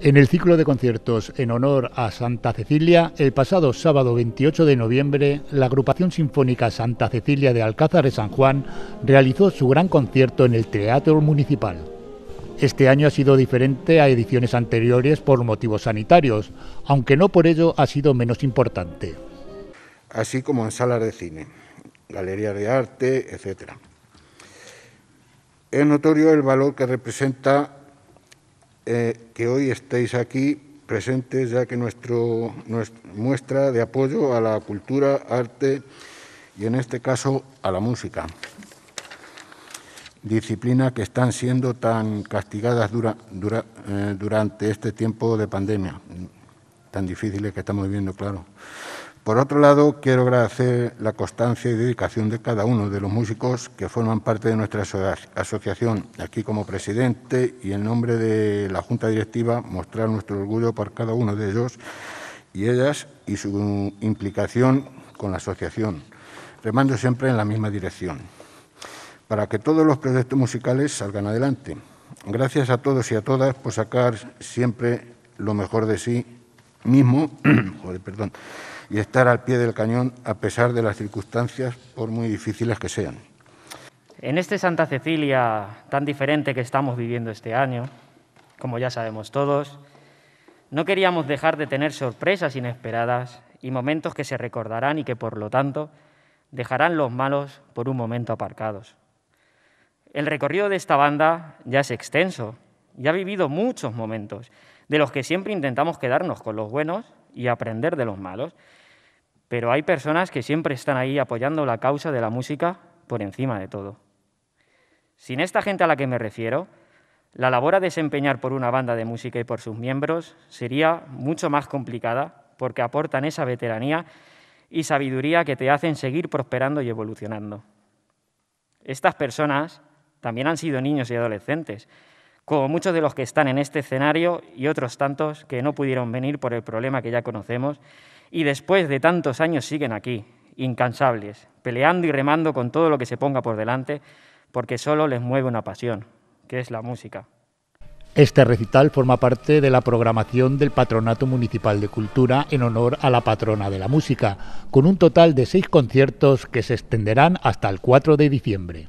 En el ciclo de conciertos en honor a Santa Cecilia, el pasado sábado 28 de noviembre, la agrupación sinfónica Santa Cecilia de Alcázar de San Juan realizó su gran concierto en el Teatro Municipal. Este año ha sido diferente a ediciones anteriores por motivos sanitarios, aunque no por ello ha sido menos importante. Así como en salas de cine, galerías de arte, etc. Es notorio el valor que representa eh, que hoy estéis aquí presentes, ya que nuestro, nuestra muestra de apoyo a la cultura, arte y en este caso a la música, disciplina que están siendo tan castigadas dura, eh, durante este tiempo de pandemia, tan difíciles que estamos viviendo, claro. Por otro lado, quiero agradecer la constancia y dedicación de cada uno de los músicos que forman parte de nuestra asociación. Aquí como presidente y en nombre de la Junta Directiva, mostrar nuestro orgullo por cada uno de ellos y ellas y su implicación con la asociación, remando siempre en la misma dirección, para que todos los proyectos musicales salgan adelante. Gracias a todos y a todas por sacar siempre lo mejor de sí mismo. joder, perdón y estar al pie del cañón a pesar de las circunstancias, por muy difíciles que sean. En este Santa Cecilia tan diferente que estamos viviendo este año, como ya sabemos todos, no queríamos dejar de tener sorpresas inesperadas y momentos que se recordarán y que, por lo tanto, dejarán los malos por un momento aparcados. El recorrido de esta banda ya es extenso, ...y ha vivido muchos momentos, de los que siempre intentamos quedarnos con los buenos y aprender de los malos. Pero hay personas que siempre están ahí apoyando la causa de la música por encima de todo. Sin esta gente a la que me refiero, la labor a desempeñar por una banda de música y por sus miembros sería mucho más complicada porque aportan esa veteranía y sabiduría que te hacen seguir prosperando y evolucionando. Estas personas también han sido niños y adolescentes como muchos de los que están en este escenario y otros tantos que no pudieron venir por el problema que ya conocemos y después de tantos años siguen aquí, incansables, peleando y remando con todo lo que se ponga por delante, porque solo les mueve una pasión, que es la música. Este recital forma parte de la programación del Patronato Municipal de Cultura en honor a la patrona de la música, con un total de seis conciertos que se extenderán hasta el 4 de diciembre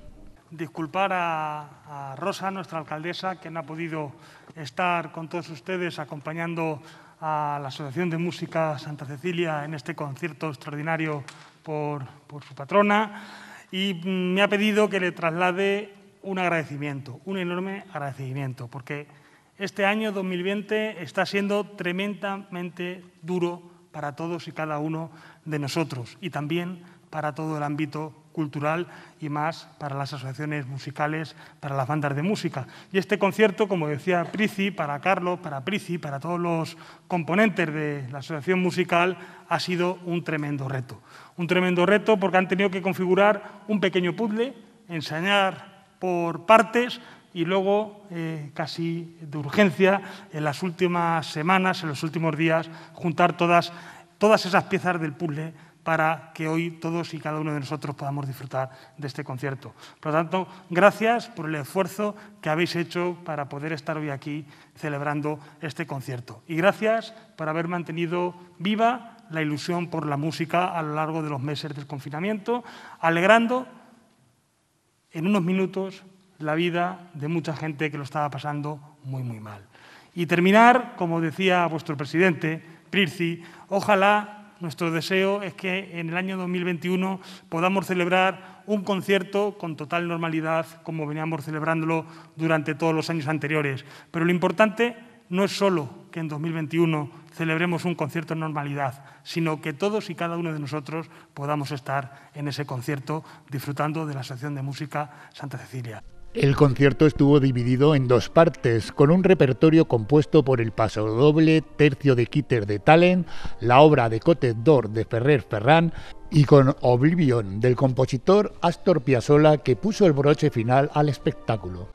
disculpar a, Rosa, nuestra alcaldesa, que no ha podido estar con todos ustedes acompañando a la Asociación de Música Santa Cecilia en este concierto extraordinario por, por su patrona. Y me ha pedido que le traslade un agradecimiento, un enorme agradecimiento, porque este año 2020 está siendo tremendamente duro para todos y cada uno de nosotros y también para todo el ámbito cultural y más para las asociaciones musicales, para las bandas de música. Y este concierto, como decía Prici, para Carlos, para Prici, para todos los componentes de la asociación musical, ha sido un tremendo reto. Un tremendo reto porque han tenido que configurar un pequeño puzzle, ensayar por partes, y luego, eh, casi de urgencia, en las últimas semanas, en los últimos días, juntar todas, todas esas piezas del puzzle para que hoy todos y cada uno de nosotros podamos disfrutar de este concierto. Por lo tanto, gracias por el esfuerzo que habéis hecho para poder estar hoy aquí celebrando este concierto. Y gracias por haber mantenido viva la ilusión por la música a lo largo de los meses del confinamiento, alegrando en unos minutos la vida de mucha gente que lo estaba pasando muy, muy mal. Y terminar, como decía vuestro presidente, Prirci, ojalá nuestro deseo es que en el año 2021 podamos celebrar un concierto con total normalidad, como veníamos celebrándolo durante todos los años anteriores. Pero lo importante no es solo que en 2021 celebremos un concierto en normalidad, sino que todos y cada uno de nosotros podamos estar en ese concierto disfrutando de la Asociación de Música Santa Cecilia. El concierto estuvo dividido en dos partes, con un repertorio compuesto por el pasodoble doble, tercio de Kitter de Talent, la obra de Cotet d'Or de Ferrer Ferran y con Oblivion del compositor Astor Piazzolla que puso el broche final al espectáculo.